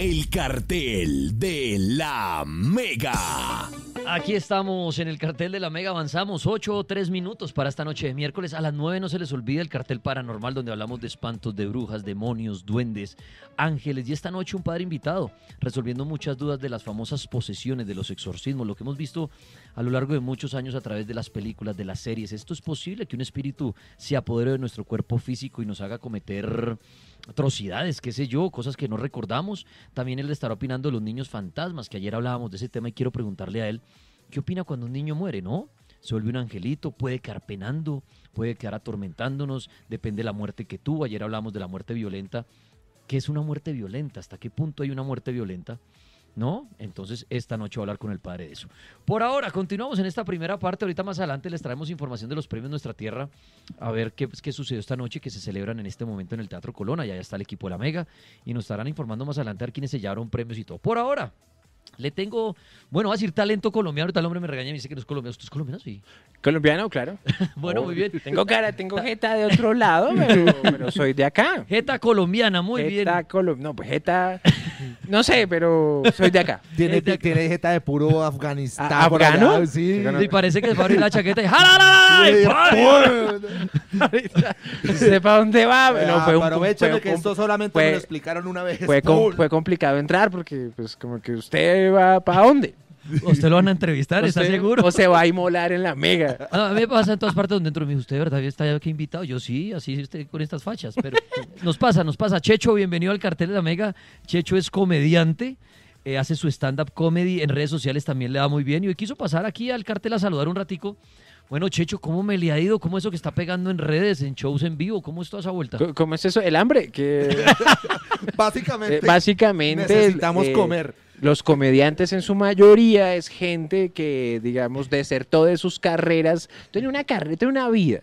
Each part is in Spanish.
El cartel de la Mega. Aquí estamos en el cartel de la Mega, avanzamos 8 o 3 minutos para esta noche de miércoles. A las 9 no se les olvida el cartel paranormal donde hablamos de espantos, de brujas, demonios, duendes, ángeles y esta noche un padre invitado resolviendo muchas dudas de las famosas posesiones, de los exorcismos, lo que hemos visto a lo largo de muchos años a través de las películas, de las series. Esto es posible que un espíritu se apodere de nuestro cuerpo físico y nos haga cometer atrocidades, qué sé yo, cosas que no recordamos. También él estará opinando de los niños fantasmas, que ayer hablábamos de ese tema y quiero preguntarle a él, ¿qué opina cuando un niño muere, no? Se vuelve un angelito, puede quedar penando, puede quedar atormentándonos, depende de la muerte que tuvo. Ayer hablamos de la muerte violenta. ¿Qué es una muerte violenta? ¿Hasta qué punto hay una muerte violenta? ¿no? Entonces, esta noche voy a hablar con el padre de eso. Por ahora, continuamos en esta primera parte. Ahorita más adelante les traemos información de los premios de Nuestra Tierra, a ver qué, qué sucedió esta noche, que se celebran en este momento en el Teatro Colona. Ya está el equipo de la Mega. Y nos estarán informando más adelante a ver quiénes se llevaron premios y todo. Por ahora. Le tengo, bueno, va a decir talento colombiano, tal hombre me regaña y dice que no es colombiano. ¿Usted es colombiano? Sí. Colombiano, claro. bueno, muy bien. Tengo cara, tengo jeta de otro lado, pero, soy de acá. Jeta colombiana, muy bien. Jeta no, pues jeta no sé, pero soy de acá. Tiene, tiene de puro Afganistán. afgano? sí. Y parece que va a abrir la chaqueta y ¡Jalala! No sé para dónde va. Pero fue que esto solamente me lo explicaron una vez. fue complicado entrar porque, pues, como que usted va para dónde. Usted lo van a entrevistar, ¿está seguro? O se va a inmolar en la mega. Ah, a mí me pasa en todas partes donde dentro me ¿usted verdad está aquí invitado? Yo sí, así con estas fachas. Pero nos pasa, nos pasa. Checho, bienvenido al cartel de la mega. Checho es comediante. Eh, hace su stand-up comedy en redes sociales también le da muy bien y hoy quiso pasar aquí al cartel a saludar un ratico bueno, Checho, ¿cómo me le ha ido? ¿Cómo es eso que está pegando en redes, en shows en vivo? ¿Cómo es toda esa vuelta? ¿Cómo es eso? El hambre. Que... básicamente. Eh, básicamente. Necesitamos eh, comer. Los comediantes en su mayoría es gente que, digamos, desertó de sus carreras, tiene una carrera, tiene una vida,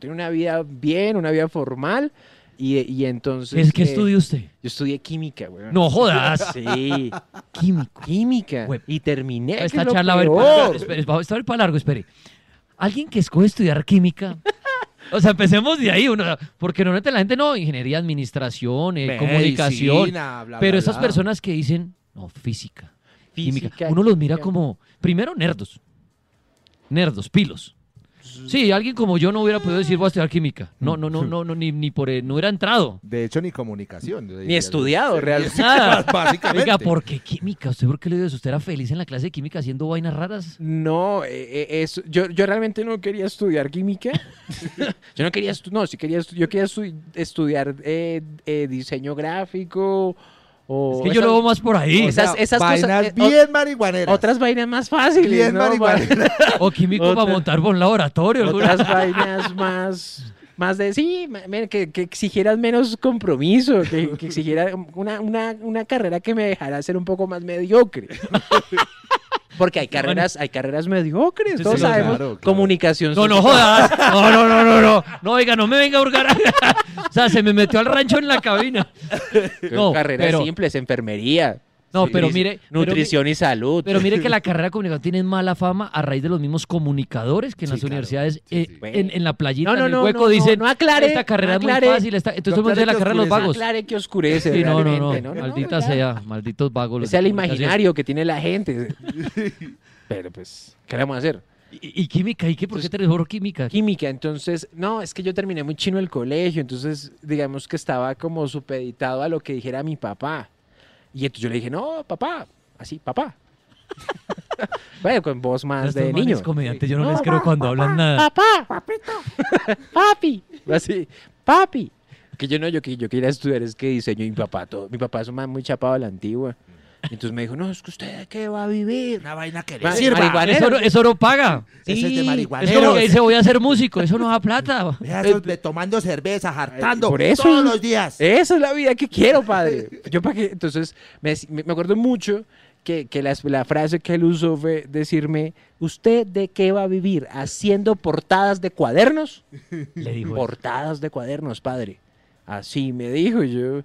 tiene una vida bien, una vida formal. Y, entonces... ¿Es que estudió usted? Yo estudié química, güey. No jodas. Sí. Químico. Química. Y terminé. Esta charla va a ir para, para largo, espere. Alguien que escoge estudiar química O sea, empecemos de ahí, porque normalmente la gente no, ingeniería, administración, eh, comunicación, pero esas personas que dicen, no, física. Química. Uno los mira como, primero, nerdos. Nerdos, pilos. Sí, alguien como yo no hubiera podido decir voy a estudiar química. No, no, no, no, no ni, ni por eh, no hubiera entrado. De hecho, ni comunicación. Ni estudiado, realmente. Nada. Básicamente. Oiga, ¿por qué química? ¿Usted por qué le eso? ¿Usted era feliz en la clase de química haciendo vainas raras? No, eh, eh, yo, realmente no quería estudiar química. yo no quería, no, sí quería, yo quería estudiar diseño gráfico es que yo lo veo más por ahí. esas, esas vainas cosas, eh, bien marihuaneras. Otras vainas más fáciles. Bien marihuaneras. o químico para montar por un laboratorio. Otras vainas más más de sí, que, que, exigieras menos compromiso, que, que exigiera una, una, una, carrera que me dejara ser un poco más mediocre. Porque hay carreras, hay carreras mediocres, todos sabemos. Comunicación. No, no jodas. No, no, no, no, no. No, oiga, no me venga a hurgar. o sea, se me metió al rancho en la cabina. No, carreras simples, enfermería. No, pero mire. Nutrición y salud. Pero mire que la carrera de comunicación tiene mala fama a raíz de los mismos comunicadores que en las universidades, eh, en, la playita, no, no, el hueco, dicen: No aclare. Esta carrera es muy fácil. está. entonces, no de la carrera los vagos. aclare que oscurece. no, no, no. Maldita sea, malditos vagos. es el imaginario que tiene la gente. pero pues, ¿qué le vamos a hacer? ¿Y, química? ¿Y qué? ¿Por qué te mejor química? Química, entonces, no, es que yo terminé muy chino el colegio, entonces digamos que estaba como supeditado a lo que dijera mi papá. Y entonces yo le dije, no, papá, así, papá. bueno, con voz más de niño. comediante yo no, les creo cuando hablan nada. Papá, papito, papi. Así, papi. Que yo no, yo, yo quería estudiar es que diseño mi papá todo. Mi papá es un muy chapado a la antigua. Entonces me dijo, no, es que usted ¿de qué va a vivir. Una vaina que le sirva. Eso eso no paga. Sí, es de Es como que dice, voy a ser músico, eso no da plata. Eh, tomando cerveza, hartando eh, Por eso, todos los días. Esa es la vida que quiero, padre. Yo entonces me, acuerdo mucho que, la, frase que él usó fue decirme, ¿usted de qué va a vivir? ¿Haciendo portadas de cuadernos? Le dijo. Portadas de cuadernos, padre. Así me dijo yo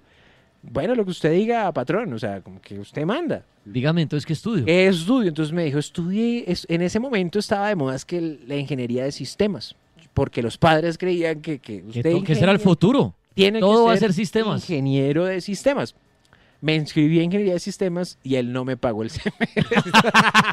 bueno, lo que usted diga, patrón, o sea, como que usted manda. Dígame entonces qué estudio. estudio, entonces me dijo, estudié, en ese momento estaba de moda es que la ingeniería de sistemas, porque los padres creían que, que usted... Que, será el futuro. Tiene Todo que ser a ser sistemas. Ingeniero de sistemas me inscribí en ingeniería de sistemas y él no me pagó el semestre.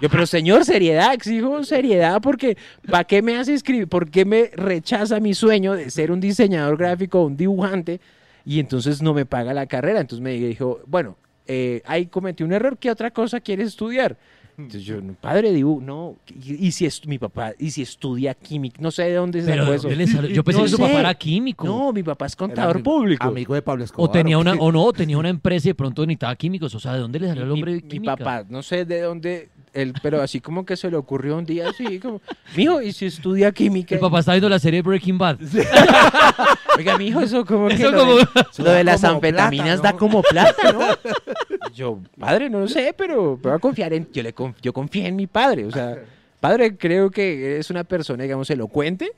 Yo, pero señor, seriedad, exijo seriedad porque ¿para qué me hace inscribir? ¿Por qué me rechaza mi sueño de ser un diseñador gráfico, o un dibujante? y entonces no me paga la carrera. Entonces me dijo, bueno, eh, ahí cometí un error, ¿qué otra cosa quieres estudiar? Entonces yo, mm. padre, digo, no, y, si es mi papá, y si estudia química, no sé de dónde se eso. yo pensé que su papá era químico. No, mi papá es contador público. Amigo de Pablo Escobar. O tenía una, o no, tenía una empresa y de pronto necesitaba químicos. O sea, ¿de dónde le salió el hombre de química? Mi papá, no sé de dónde, pero así como que se le ocurrió un día así, como, mijo, ¿y si estudia química? El papá está viendo la serie Breaking Bad. Oiga, mijo, eso como que eso como... lo de las anfetaminas da como plata, ¿no? Yo, padre, no lo sé, pero voy a confiar en, yo, le yo confié en mi padre, o sea, padre creo que es una persona, digamos, elocuente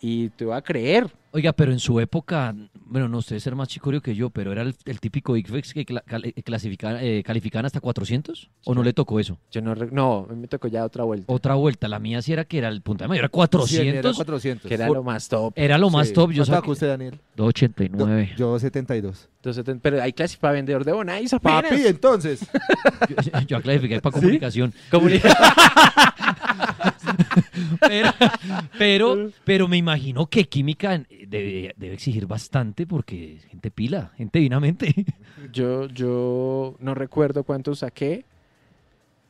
y te va a creer. Oiga, pero en su época, bueno, no, usted es más chicorio que yo, pero era el, típico ICFEX que eh, eh, calificaban hasta 400, ¿o no le tocó eso? Yo no, no, me tocó ya otra vuelta. Otra vuelta, la mía sí era que era el punta de mayor, era 400. era 400. Que era lo más top. Era lo más top. Yo ¿Cuánto usted, Daniel? 289. yo 72. entonces pero clases para vendedor de Bonais apenas. Papi, entonces. yo, clasifiqué para comunicación. Comunicación. pero, pero, mm. pero, me imagino que química debe, exigir bastante porque gente pila, gente divinamente. Yo, yo no recuerdo cuánto saqué,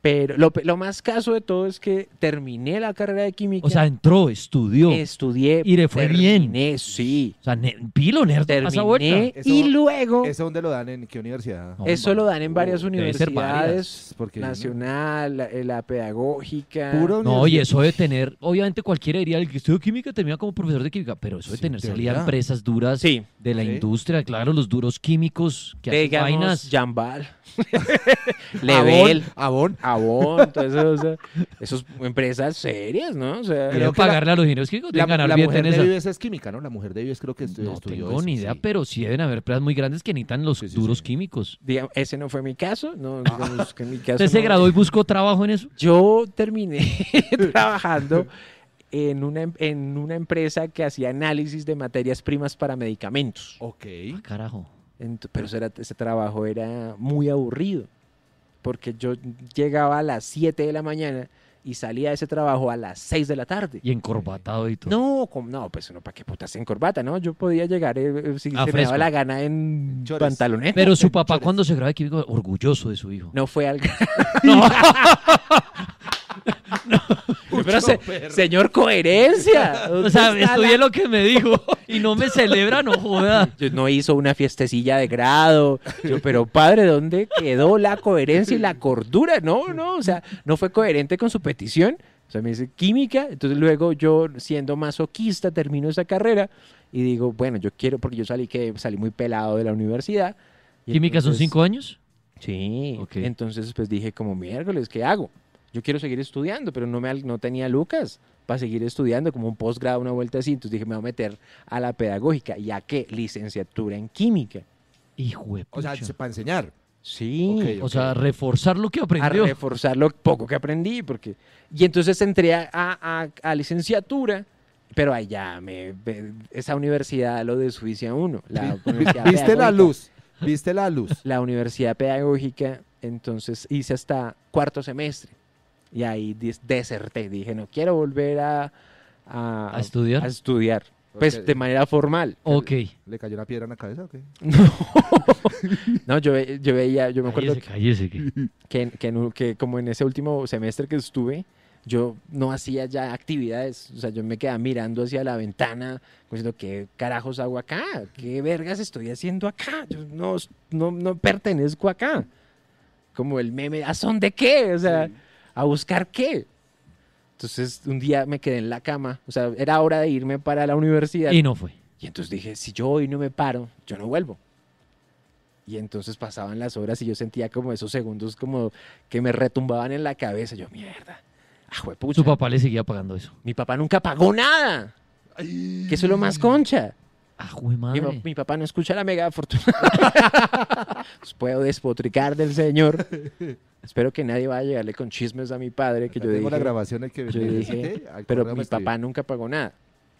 pero lo, lo, más caso de todo es que terminé la carrera de química. O sea, entró, estudió. Estudié. Y le fue terminé, bien. sí. O sea, terminé. y luego. ¿Eso dónde lo dan? ¿En qué universidad? eso lo dan en varias universidades. nacional, eh, la, pedagógica. Puro no, y eso de tener. Obviamente cualquiera diría, el que estudió química termina como profesor de química, pero eso de tener salida a empresas duras. Sí de la industria, claro, los duros químicos que hacen vainas. Jambal, Level, Avon, Avon, o esas, esas empresas serias, ¿no? O sea, pagarle a los ingenieros químicos, que ganar la mujer de es química, ¿no? La mujer de Vives creo que estudió. No tengo ni idea, pero sí deben haber empresas muy grandes que necesitan los duros químicos. ese no fue mi caso, no, mi caso. ¿Usted se graduó y buscó trabajo en eso? Yo terminé trabajando Em-, en una, empresa que hacía análisis de materias primas para medicamentos. Ok. Ah, carajo. pero ese, trabajo era muy aburrido, porque yo llegaba a las 7 de la mañana y salía de ese trabajo a las 6 de la tarde. Y encorbatado y todo. No, no, pues no, ¿para qué putas encorbata? No, yo podía llegar eh, eh, si ah, se me daba la gana en pantalones. Pero su papá cuando se graba aquí orgulloso de su hijo. No fue al... no. no pero, señor, coherencia. O sea, estudié lo que me dijo y no me celebran no joda. no hizo una fiestecilla de grado. Yo, pero padre, ¿dónde quedó la coherencia y la cordura? No, no, o sea, no fue coherente con su petición. O sea, me dice química, entonces luego yo siendo masoquista termino esa carrera y digo, bueno, yo quiero, porque yo salí, que, salí muy pelado de la universidad. ¿Química son cinco años? Sí, entonces pues dije como miércoles, ¿qué hago? yo quiero seguir estudiando, pero no, me, no tenía lucas para seguir estudiando como un posgrado, una vuelta así. Entonces dije, me voy a meter a la pedagógica. ¿Y a qué? Licenciatura en química. Hijo de O sea, para enseñar. Sí. O sea, reforzar lo que aprendió. A reforzar lo poco que aprendí. porque Y entonces entré a, a, licenciatura, pero allá me, esa universidad lo desjuicia uno. La Viste la luz. Viste la luz. La universidad pedagógica, entonces hice hasta cuarto semestre. Y ahí deserté, dije, no quiero volver a, estudiar. Pues de manera formal. Ok. ¿Le cayó la piedra en la cabeza o qué? No. yo, yo, veía, yo me acuerdo que, como en ese último semestre que estuve, yo no hacía ya actividades, o sea, yo me quedaba mirando hacia la ventana, diciendo, ¿qué carajos hago acá? ¿Qué vergas estoy haciendo acá? Yo no, no, pertenezco acá. Como el meme, ¿a son de qué? O sea... ¿A buscar qué? Entonces un día me quedé en la cama, o sea, era hora de irme para la universidad. Y no fue. Y entonces dije, si yo hoy no me paro, yo no vuelvo. Y entonces pasaban las horas y yo sentía como esos segundos como que me retumbaban en la cabeza. Yo, mierda. Ah, Su papá le seguía pagando eso? Mi papá nunca pagó nada. Que eso es lo más concha. Mi, papá no escucha la mega fortuna. Pues puedo despotricar del señor. Espero que nadie vaya a llegarle con chismes a mi padre. Que yo tengo la grabación en que Pero mi papá nunca pagó nada.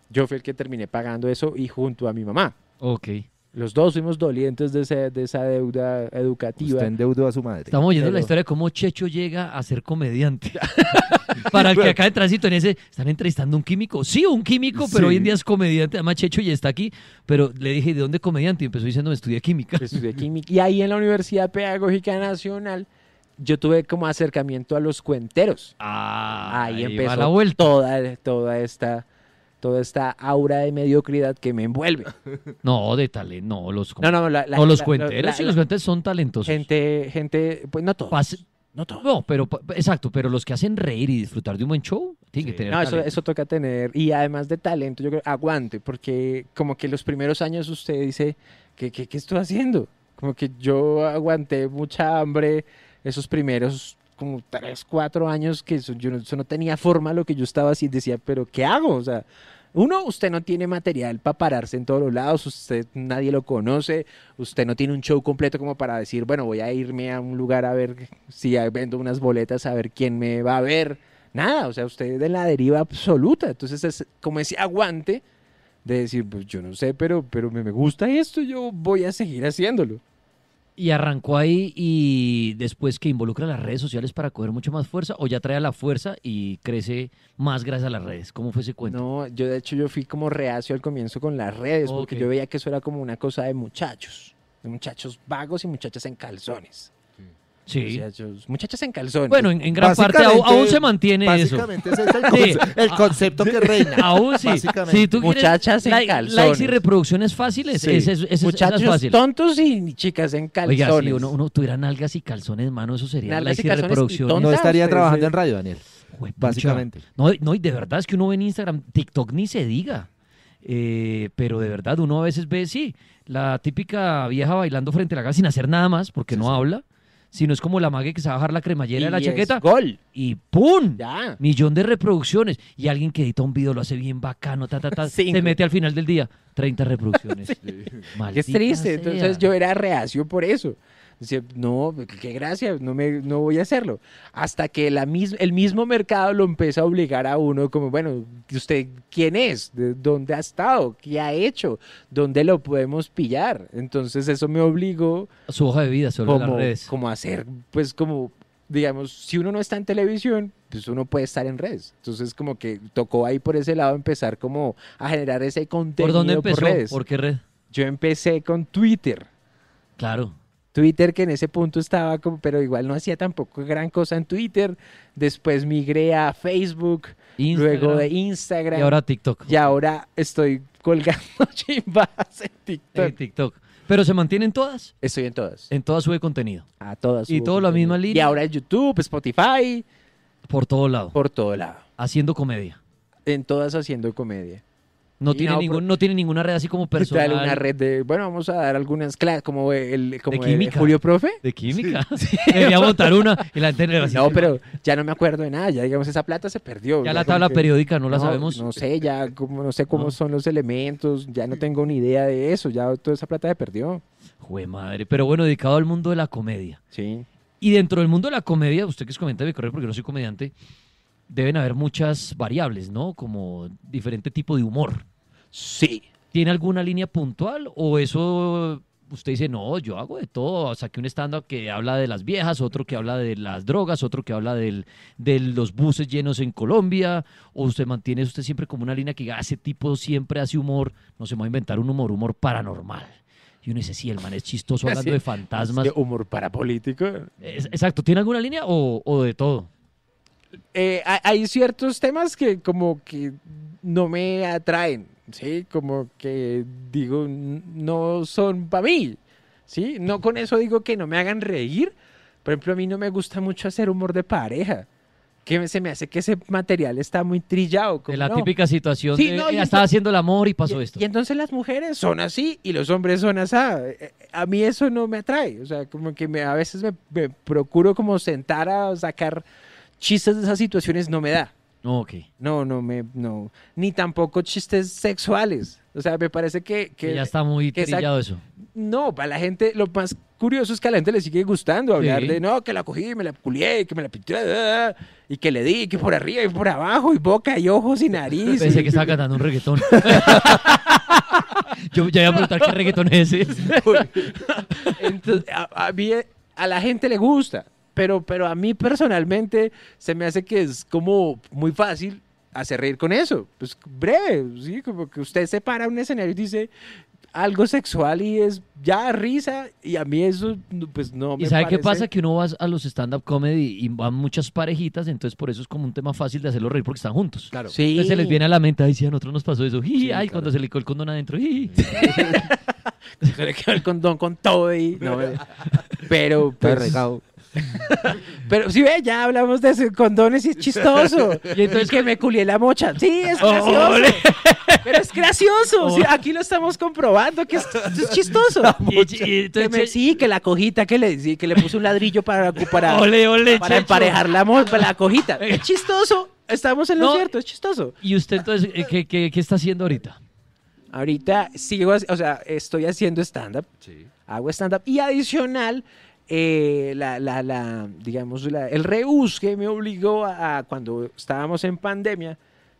Yo fui el que terminé pagando eso y junto a mi mamá. Ok. Los dos fuimos dolientes de, esa deuda educativa. Usted endeudó a su madre. Estamos oyendo la historia de cómo Checho llega a ser comediante. para el que acá de tránsito en ese, están entrevistando un químico. Sí, un químico, pero hoy en día es comediante. Además, Checho ya está aquí, pero le dije, ¿de dónde comediante? Y empezó diciendo, estudié química. Estudié química. Y ahí en la Universidad Pedagógica Nacional, yo tuve como acercamiento a los cuenteros. Ah, ahí, empezó la Toda, toda esta toda esta aura de mediocridad que me envuelve. No, de talento, no, los, no, no, no, los cuenteros y los cuenteros son talentosos. Gente, gente, pues no todos. no, todo. no, pero exacto, pero los que hacen reír y disfrutar de un buen show tienen que tener. No, eso, toca tener. Y además de talento, yo creo, aguante, porque como que los primeros años usted dice, ¿qué, qué, qué estoy haciendo? Como que yo aguanté mucha hambre esos primeros como 3, 4 años que eso, yo no, tenía forma lo que yo estaba así, decía, pero ¿qué hago? O sea, uno, usted no tiene material para pararse en todos los lados, usted nadie lo conoce, usted no tiene un show completo como para decir, bueno, voy a irme a un lugar a ver si vendo unas boletas, a ver quién me va a ver. Nada, o sea, usted es de la deriva absoluta. Entonces es como ese aguante de decir, pues yo no sé, pero, pero me gusta esto, yo voy a seguir haciéndolo. Y arrancó ahí y después que involucra las redes sociales para coger mucho más fuerza o ya trae la fuerza y crece más gracias a las redes. ¿Cómo fue ese cuento? No, yo de hecho yo fui como reacio al comienzo con las redes porque yo veía que eso era como una cosa de muchachos, de muchachos vagos y muchachas en calzones. Sí. muchachas en calzones. Bueno, en, gran parte aún, se mantiene eso. Básicamente ese es el, concepto que reina. Aún sí. muchachas en calzones. Likes y reproducciones fáciles. fácil. tontos y chicas en calzones. si uno, tuviera nalgas y calzones, mano, eso sería la likes y, no estaría trabajando en radio, Daniel. básicamente. No, no, y de verdad es que uno ve en Instagram, TikTok ni se diga. Eh, pero de verdad uno a veces ve, sí, la típica vieja bailando frente a la casa sin hacer nada más porque no habla si no es como la mague que se va a bajar la cremallera de la chaqueta. gol. Y ¡pum! Millón de reproducciones. Y alguien que edita un video lo hace bien bacano, ta, ta, ta, se mete al final del día. 30 reproducciones. Es triste. Entonces yo era reacio por eso no, qué gracia, no, me, no voy a hacerlo. Hasta que la el mismo mercado lo empieza a obligar a uno, como, bueno, ¿usted quién es? ¿De ¿Dónde ha estado? ¿Qué ha hecho? ¿Dónde lo podemos pillar? Entonces eso me obligó. A Su hoja de vida sobre las redes. Como hacer, pues como digamos, si uno no está en televisión, pues uno puede estar en redes. Entonces, como que tocó ahí por ese lado empezar como a generar ese contenido. ¿Por dónde empezó? ¿Por qué red? Yo empecé con Twitter. Claro. Twitter, que en ese punto estaba como, pero igual no hacía tampoco gran cosa en Twitter. Después migré a Facebook, luego de Instagram. Y ahora TikTok. Y ahora estoy colgando chimbas en TikTok. En TikTok. Pero se mantienen todas. Estoy en todas. En todas sube contenido. A todas. Y todo lo la misma línea. Y ahora en YouTube, Spotify. Por todo lado. Por todo lado. Haciendo comedia. En todas haciendo comedia. No tiene, ningún, no tiene ninguna red así como personal. una red de, bueno, vamos a dar algunas clases, como el como de química. Julio Profe. De química. Sí. a votar una y la así. No, pero ya no me acuerdo de nada, ya digamos, esa plata se perdió. Ya, la tabla periódica no, la sabemos. No sé, ya no sé cómo son los elementos, ya no tengo ni idea de eso, ya toda esa plata se perdió. Jue madre, pero bueno, dedicado al mundo de la comedia. Sí. Y dentro del mundo de la comedia, usted que es comediante, me corre porque no soy comediante, deben haber muchas variables, ¿no? Como diferente tipo de humor. Sí. ¿Tiene alguna línea puntual o eso usted dice, no, yo hago de todo. O que un estándar que habla de las viejas, otro que habla de las drogas, otro que habla de los buses llenos en Colombia. O usted mantiene usted siempre como una línea que diga, ah, ese tipo siempre hace humor. No se va a inventar un humor, humor paranormal. Y uno dice, sí, el man es chistoso hablando de fantasmas. De humor parapolítico. exacto. ¿Tiene alguna línea o, o de todo? Eh, hay ciertos temas que como que no me atraen, ¿sí? Como que digo, no son para mí, ¿sí? No con eso digo que no me hagan reír. Por ejemplo, a mí no me gusta mucho hacer humor de pareja que se me hace que ese material está muy trillado. Como, la típica situación de, eh, estaba haciendo el amor y pasó esto. Y entonces las mujeres son así y los hombres son así. Eh, a mí eso no me atrae. O sea, como que me, a veces me, me procuro como sentar a sacar chistes de esas situaciones no me da. Okay. No, no me, no. Ni tampoco chistes sexuales. O sea, me parece que. ya está muy eso. No, para la gente, lo más curioso es que a la gente le sigue gustando hablar de no, que la cogí, me la culié, que me la pinté, y que le di, que por arriba y por abajo, y boca y ojos y nariz. Pensé que estaba cantando un reggaetón. Yo ya iba a preguntar qué reggaetón es ese. Entonces, a, a la gente le gusta. Pero, pero a mí personalmente se me hace que es como muy fácil hacer reír con eso. Pues breve, ¿sí? Como que usted se para un escenario y dice algo sexual y es ya risa y a mí eso pues no me ¿Y sabe qué pasa? Que uno va a los stand-up comedy y van muchas parejitas, entonces por eso es como un tema fácil de hacerlo reír porque están juntos. Claro. Sí. Entonces se les viene a la mente, ay, sí, a nosotros nos pasó eso. ay, cuando se le quedó el condón adentro. Sí. se le quedó el condón con todo y... pero, pero pues... Pero si ¿sí ve, ya hablamos de condones y es chistoso. Y entonces que me culié la mocha. Sí, es gracioso. Pero es gracioso. aquí lo estamos comprobando que es, chistoso. entonces, sí, que la cojita que le, que le puse un ladrillo para, para, para emparejar la, mocha la cojita. Es chistoso. Estamos en lo cierto, es chistoso. ¿Y usted entonces eh, qué, está haciendo ahorita? Ahorita sigo, o sea, estoy haciendo stand-up. Sí. Hago stand-up. Y adicional, eh, la, la, la, digamos, el rehus que me obligó a, cuando estábamos en pandemia,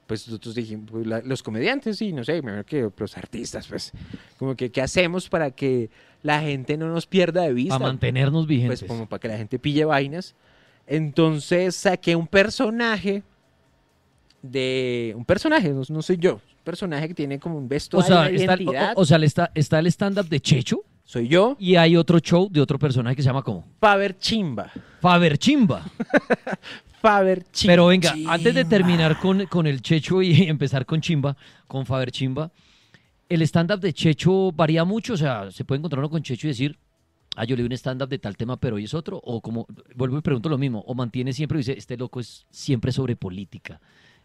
pues nosotros dijimos, pues, los comediantes, y no sé, mejor que los artistas, pues, como que, ¿qué hacemos para que la gente no nos pierda de vista? Para mantenernos vigentes. Pues como para que la gente pille vainas. Entonces saqué un personaje de, un personaje, no, sé soy yo, un personaje que tiene como un vestuario, o de está, O, sea, está, está el stand-up de Checho soy yo. Y hay otro show de otro personaje que se llama como Faber Chimba. Faber Chimba. Faber Chimba. Pero venga, antes de terminar con, el Checho y empezar con Chimba, con Faber Chimba, el stand-up de Checho varía mucho. O sea, se puede encontrar uno con Checho y decir, ah, yo leí un stand-up de tal tema, pero hoy es otro. O como, vuelvo y pregunto lo mismo, o mantiene siempre, dice, este loco es siempre sobre política.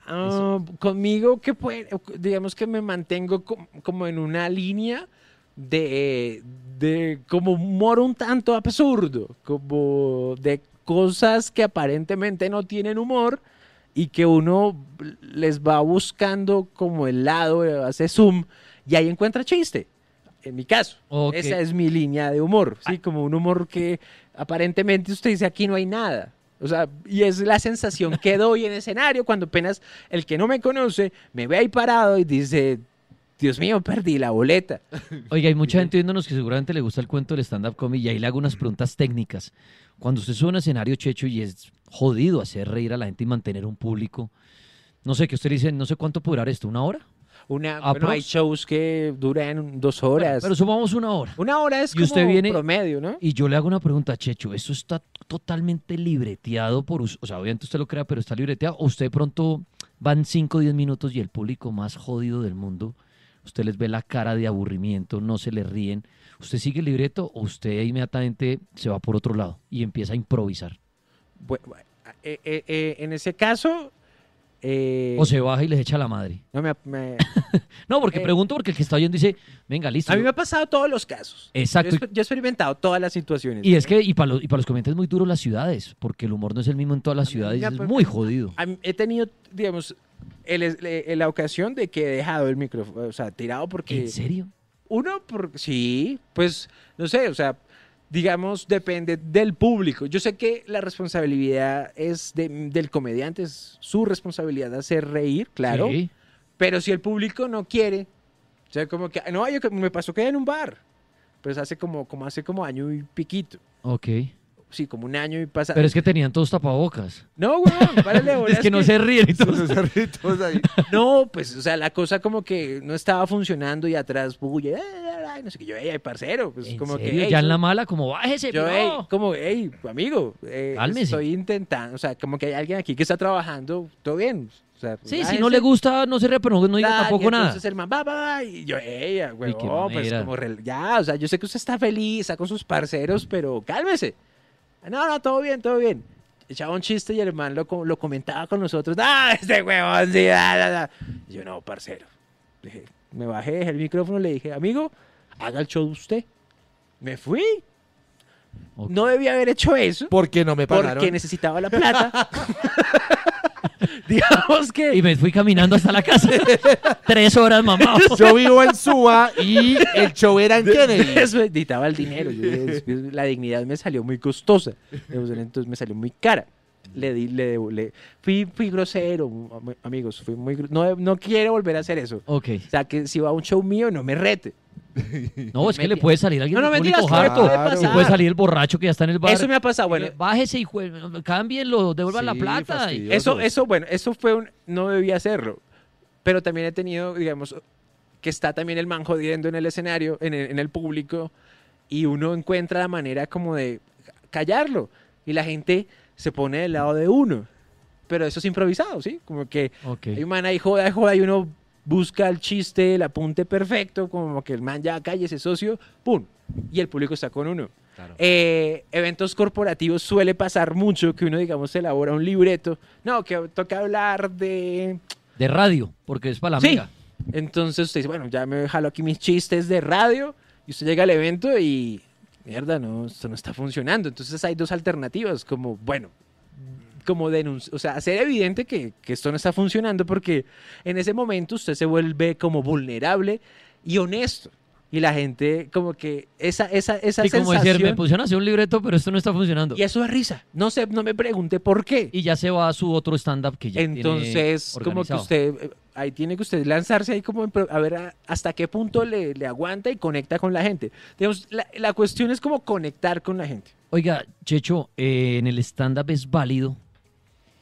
Ah, conmigo que puede, digamos que me mantengo como en una línea de, de como humor un tanto absurdo, como de cosas que aparentemente no tienen humor y que uno les va buscando como el lado, hace zoom y ahí encuentra chiste. En mi caso, esa es mi línea de humor, sí, ah. como un humor que aparentemente usted dice aquí no hay nada, o sea, y es la sensación que doy en escenario cuando apenas el que no me conoce me ve ahí parado y dice, Dios mío, perdí la boleta. Oiga, hay mucha gente viéndonos que seguramente le gusta el cuento del stand-up comedy y ahí le hago unas preguntas técnicas. Cuando usted sube a un escenario checho y es jodido hacer reír a la gente y mantener un público, no sé, qué usted dice, no sé cuánto puede durar esto, ¿una hora? Una, hay shows que duran dos horas. pero sumamos una hora. Una hora es como usted promedio, ¿no? Y yo le hago una pregunta, Checho, ¿eso está totalmente libreteado por... O sea, obviamente usted lo crea, pero está libreteado. ¿O usted pronto van 5 o 10 minutos y el público más jodido del mundo usted les ve la cara de aburrimiento, no se les ríen. ¿Usted sigue el libreto o usted inmediatamente se va por otro lado y empieza a improvisar? Eh, eh, eh, en ese caso... o se baja y les echa la madre. No, porque pregunto porque el que está oyendo dice, venga, listo. A mí me ha pasado todos los casos. Exacto. Yo, he experimentado todas las situaciones. Y es que, y para, los, y para los es muy duro las ciudades, porque el humor no es el mismo en todas las ciudades, es muy jodido. He tenido, digamos, el, eh, la ocasión de que he dejado el micrófono, o sea, tirado porque... ¿En serio? Uno, porque sí, pues, no sé, o sea, digamos, depende del público. Yo sé que la responsabilidad es de, del comediante, es su responsabilidad hacer reír, claro. Pero si el público no quiere, o sea, como que, no, yo, me pasó que en un bar, pues hace como, como hace como año y piquito. Ok sí, como un año y pasa. Pero es que tenían todos tapabocas. No, weón, párale, bolas, Es que no se ríen se ríen ahí. No, pues, o sea, la cosa como que no estaba funcionando y atrás bulle, eh, eh, eh, no sé qué, yo, ey, parcero, pues como que. ya en la mala, como bájese, yo, como, hey, amigo, Cálmese. estoy intentando, o sea, como que hay alguien aquí que está trabajando, todo bien. O sea, sí, si no le gusta, no se ríe, no, diga tampoco y nada. el va, va, y yo, pues como, ya, o sea, yo sé que usted está feliz, está con sus parceros, pero cálmese. No, no, todo bien, todo bien. Echaba un chiste y el hermano lo, comentaba con nosotros. ¡Ah, este huevón! Sí, Yo, no, parcero. me bajé, dejé el micrófono, le dije, amigo, haga el show usted. Me fui. No debía haber hecho eso. Porque no me pagaron. Porque necesitaba la plata. digamos que... Y me fui caminando hasta la casa. Tres horas, mamá. Yo vivo en Suba y el show era en Kennedy. el dinero. la dignidad me salió muy costosa. Entonces me salió muy cara le di, le, fui, fui grosero, amigos, fui muy no, no quiero volver a hacer eso. Ok. O sea, que si va a un show mío, no me rete. No, es que le puede salir alguien. No, no me digas, puede, puede salir el borracho que ya está en el bar. Eso me ha pasado, bueno. Eh, bájese y cámbienlo, devuelvan la plata. Eso, eso, bueno, eso fue un. No debía hacerlo. Pero también he tenido, digamos, que está también el man jodiendo en el escenario, en el, en el público, y uno encuentra la manera como de callarlo. Y la gente se pone del lado de uno. Pero eso es improvisado, ¿sí? Como que hay un man ahí joda, joda, y uno busca el chiste, el apunte perfecto, como que el man ya calle ese socio, ¡pum! Y el público está con uno. Eh, eventos corporativos suele pasar mucho que uno, digamos, elabora un libreto. No, que toca hablar de... De radio, porque es para la sí. Entonces usted dice, bueno, ya me jalo aquí mis chistes de radio. Y usted llega al evento y mierda, no, esto no está funcionando. Entonces hay dos alternativas, como, bueno, como denunciar, o sea, hacer evidente que esto no está funcionando porque en ese momento usted se vuelve como vulnerable y honesto y la gente como que esa esa esa sensación, como decir, me pusieron a un libreto, pero esto no está funcionando. Y eso es risa. No sé, no me pregunte por qué. Y ya se va a su otro stand up que ya Entonces, como que usted eh, ahí tiene que usted lanzarse ahí como a ver ah, hasta qué punto le, aguanta y conecta con la gente. Digamos, la, cuestión es como conectar con la gente. Oiga, Checho, eh, en el stand up es válido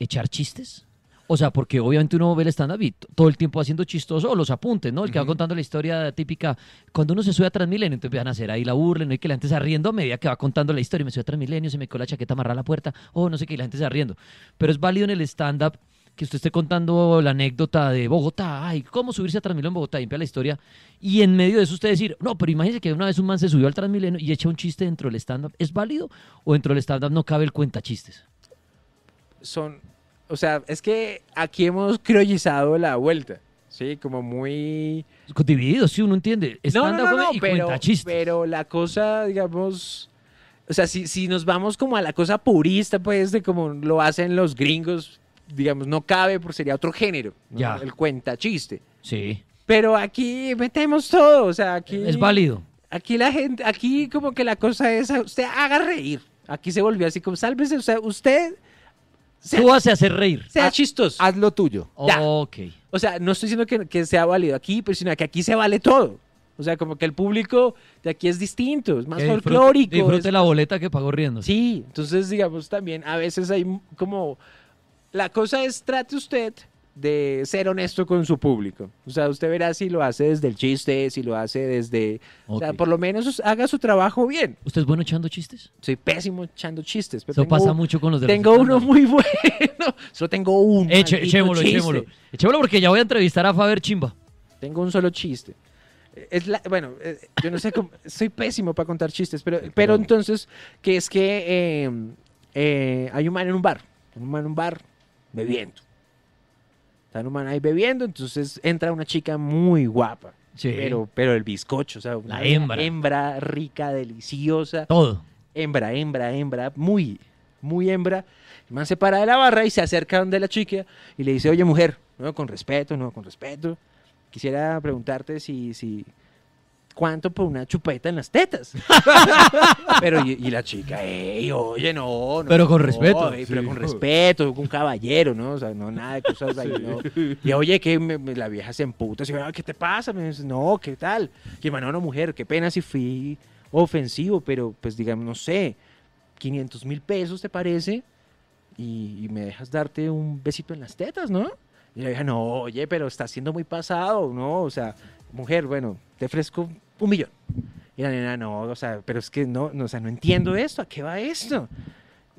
echar chistes. O sea, porque obviamente uno ve el stand-up y todo el tiempo haciendo chistoso o los apuntes, ¿no? El que va contando la historia típica. Cuando uno se sube a Transmilenio, te empiezan a hacer ahí la burla, no hay que la gente se riendo a medida que va contando la historia. Me sube a Transmilenio, se me quedó la chaqueta amarrada a la puerta, o oh, no sé qué, y la gente se riendo. Pero es válido en el stand-up que usted esté contando la anécdota de Bogotá, ay, cómo subirse a Transmilenio en Bogotá, y empieza la historia, y en medio de eso usted decir, no, pero imagínese que una vez un man se subió al Transmilenio y echa un chiste dentro del stand-up, ¿es válido o dentro del stand-up no cabe el cuenta chistes? Son o sea, es que aquí hemos criollizado la vuelta. Sí, como muy. Dividido, sí, uno entiende. No, no, no, pero, la cosa, digamos. O sea, si, si nos vamos como a la cosa purista, pues, de como lo hacen los gringos, digamos, no cabe porque sería otro género. Ya. El cuenta chiste. Sí. Pero aquí metemos todo, o sea, aquí. Es válido. Aquí la gente, aquí como que la cosa es, ah, usted haga reír. Aquí se volvió así como, sálvese, o sea, usted Tú a hacer reír. Sea chistoso. Haz lo tuyo. Ok. O sea, no estoy diciendo que, que sea válido aquí, pero sino que aquí se vale todo. O sea, como que el público de aquí es distinto, es más folclórico. Disfrute la boleta que pago riendo. Sí, entonces digamos también, a veces hay como... La cosa es, trate usted de ser honesto con su público. O sea, usted verá si lo hace desde el chiste, si lo hace desde... O sea, por lo menos haga su trabajo bien. ¿Usted es bueno echando chistes? Soy pésimo echando chistes. Eso pasa mucho con los de Tengo uno muy bueno. Solo tengo uno. Eche, echémoslo, chiste. echémoslo. Echémoslo porque ya voy a entrevistar a Faber Chimba. Tengo un solo chiste. Es bueno, eh, yo no sé cómo, soy pésimo para contar chistes, pero, pero entonces, que es que eh, eh, hay un man en un bar, un man en un bar bebiendo. Están ahí bebiendo, entonces entra una chica muy guapa. Sí. Pero, pero el bizcocho, o sea, una la hembra. hembra rica, deliciosa. Todo. Hembra, hembra, hembra, muy, muy hembra. El se para de la barra y se acerca donde la chica y le dice, oye mujer, no, con respeto, no, con respeto. Quisiera preguntarte si, si, cuánto por una chupeta en las tetas. pero, y, la chica, ey, oye, no, Pero con respeto. Pero con respeto, un caballero, ¿no? O sea, no nada de cosas ahí, ¿no? Y oye, que la vieja se emputa, así, ¿qué te pasa? Me dice, no, ¿qué tal? Y bueno, no, mujer, qué pena si fui ofensivo, pero pues digamos, no sé, 500 mil pesos, ¿te parece? Y, me dejas darte un besito en las tetas, ¿no? Y la vieja, no, oye, pero está siendo muy pasado, ¿no? O sea, mujer, bueno, te fresco un millón. Y la nena, no, o sea, pero es que no, o sea, no entiendo esto, ¿a qué va esto?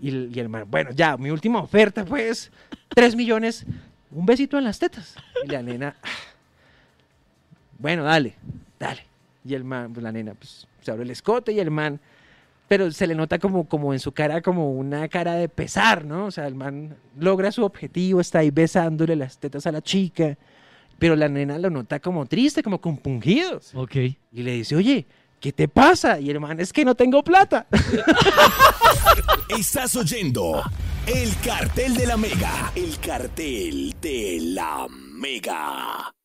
Y, el man, bueno, ya, mi última oferta, pues, tres millones, un besito en las tetas. Y la nena, bueno, dale, dale. Y el man, pues la nena, pues, se abre el escote y el man, pero se le nota como, como en su cara, como una cara de pesar, ¿no? O sea, el man logra su objetivo, está ahí besándole las tetas a la chica pero la nena lo nota como triste, como compungidos. Ok. Y le dice, oye, ¿qué te pasa? Y el es que no tengo plata. Estás oyendo el cartel de la mega. El cartel de la mega.